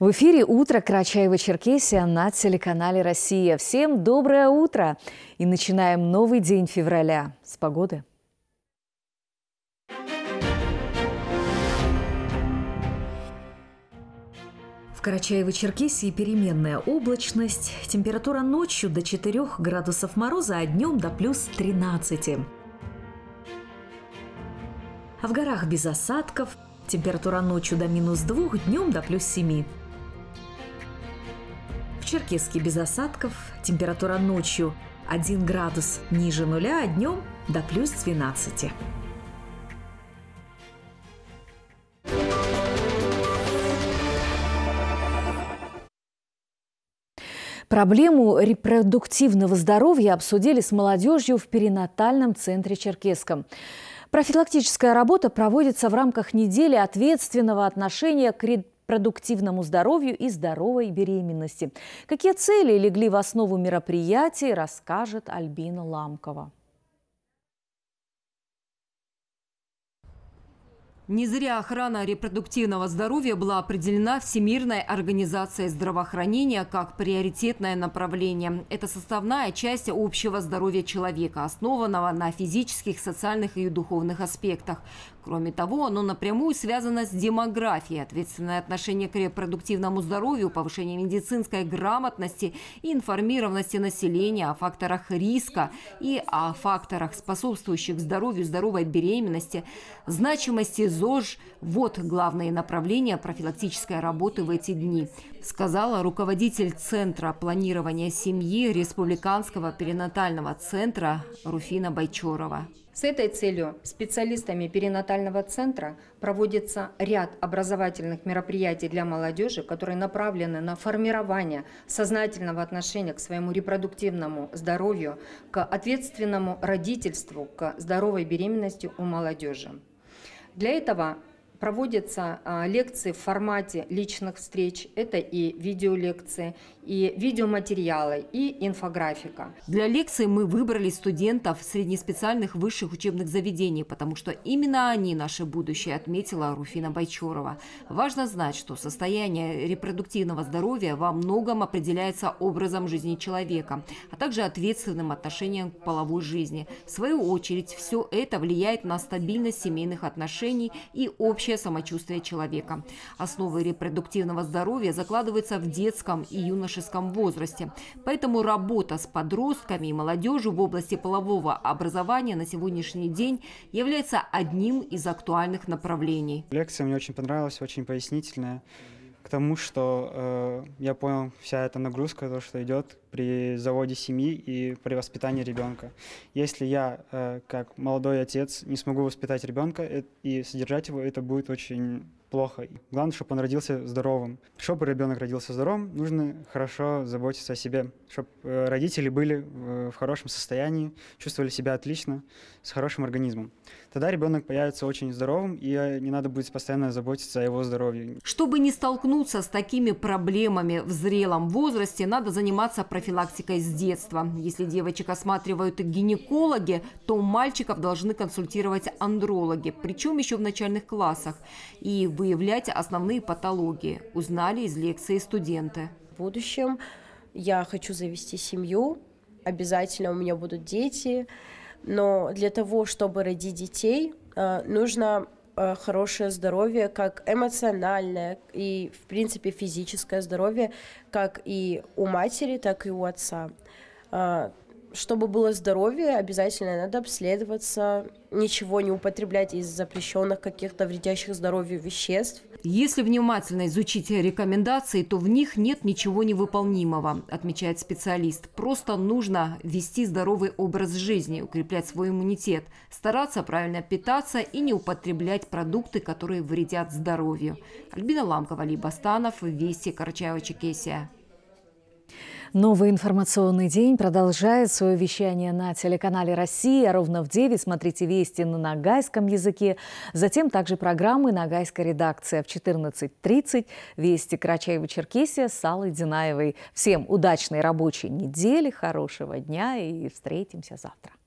В эфире «Утро Карачаева-Черкесия» на телеканале «Россия». Всем доброе утро! И начинаем новый день февраля с погоды. В Карачаево-Черкесии переменная облачность. Температура ночью до 4 градусов мороза, а днем до плюс 13. А в горах без осадков. Температура ночью до минус 2, днем до плюс 7. Черкесске без осадков, температура ночью 1 градус ниже нуля, а днем до плюс 12. Проблему репродуктивного здоровья обсудили с молодежью в перинатальном центре Черкесском. Профилактическая работа проводится в рамках недели ответственного отношения к продуктивному здоровью и здоровой беременности. Какие цели легли в основу мероприятий, расскажет Альбина Ламкова. Не зря охрана репродуктивного здоровья была определена Всемирной организацией здравоохранения как приоритетное направление. Это составная часть общего здоровья человека, основанного на физических, социальных и духовных аспектах. Кроме того, оно напрямую связано с демографией, ответственное отношение к репродуктивному здоровью, повышение медицинской грамотности и информированности населения о факторах риска и о факторах, способствующих здоровью, здоровой беременности, значимости ЗОЖ – вот главное направление профилактической работы в эти дни, сказала руководитель Центра планирования семьи Республиканского перинатального центра Руфина Байчорова. С этой целью специалистами перинатального центра проводится ряд образовательных мероприятий для молодежи, которые направлены на формирование сознательного отношения к своему репродуктивному здоровью, к ответственному родительству, к здоровой беременности у молодежи. Для этого проводятся а, лекции в формате личных встреч, это и видеолекции, и видеоматериалы, и инфографика. Для лекции мы выбрали студентов среднеспециальных высших учебных заведений, потому что именно они наше будущее, отметила Руфина Байчурова. Важно знать, что состояние репродуктивного здоровья во многом определяется образом жизни человека, а также ответственным отношением к половой жизни. В свою очередь, все это влияет на стабильность семейных отношений и общего общее самочувствие человека. Основы а репродуктивного здоровья закладываются в детском и юношеском возрасте. Поэтому работа с подростками и молодежью в области полового образования на сегодняшний день является одним из актуальных направлений. Лекция мне очень понравилась, очень пояснительная к тому, что э, я понял вся эта нагрузка, то, что идет, при заводе семьи и при воспитании ребенка. Если я, э, как молодой отец, не смогу воспитать ребенка э, и содержать его, это будет очень плохо. Главное, чтобы он родился здоровым. Чтобы ребенок родился здоровым, нужно хорошо заботиться о себе, чтобы э, родители были в хорошем состоянии, чувствовали себя отлично, с хорошим организмом. Тогда ребенок появится очень здоровым, и не надо будет постоянно заботиться о его здоровье. Чтобы не столкнуться с такими проблемами в зрелом возрасте, надо заниматься профессиональным профилактикой с детства. Если девочек осматривают гинекологи, то у мальчиков должны консультировать андрологи, причем еще в начальных классах, и выявлять основные патологии, узнали из лекции студенты. В будущем я хочу завести семью, обязательно у меня будут дети, но для того, чтобы родить детей, э, нужно Э, хорошее здоровье, как эмоциональное и, в принципе, физическое здоровье, как и у матери, так и у отца. А, чтобы было здоровье, обязательно надо обследоваться, ничего не употреблять из запрещенных каких-то вредящих здоровью веществ. Если внимательно изучить рекомендации, то в них нет ничего невыполнимого, отмечает специалист. Просто нужно вести здоровый образ жизни, укреплять свой иммунитет, стараться правильно питаться и не употреблять продукты, которые вредят здоровью. Альбина Ламкова, Либастанов, Вести, Карачаева, Чекесия. Новый информационный день продолжает свое вещание на телеканале «Россия». Ровно в 9 смотрите вести на нагайском языке. Затем также программы «Нагайская редакция» в 14.30. Вести Карачаева-Черкесия с Аллой Динаевой. Всем удачной рабочей недели, хорошего дня и встретимся завтра.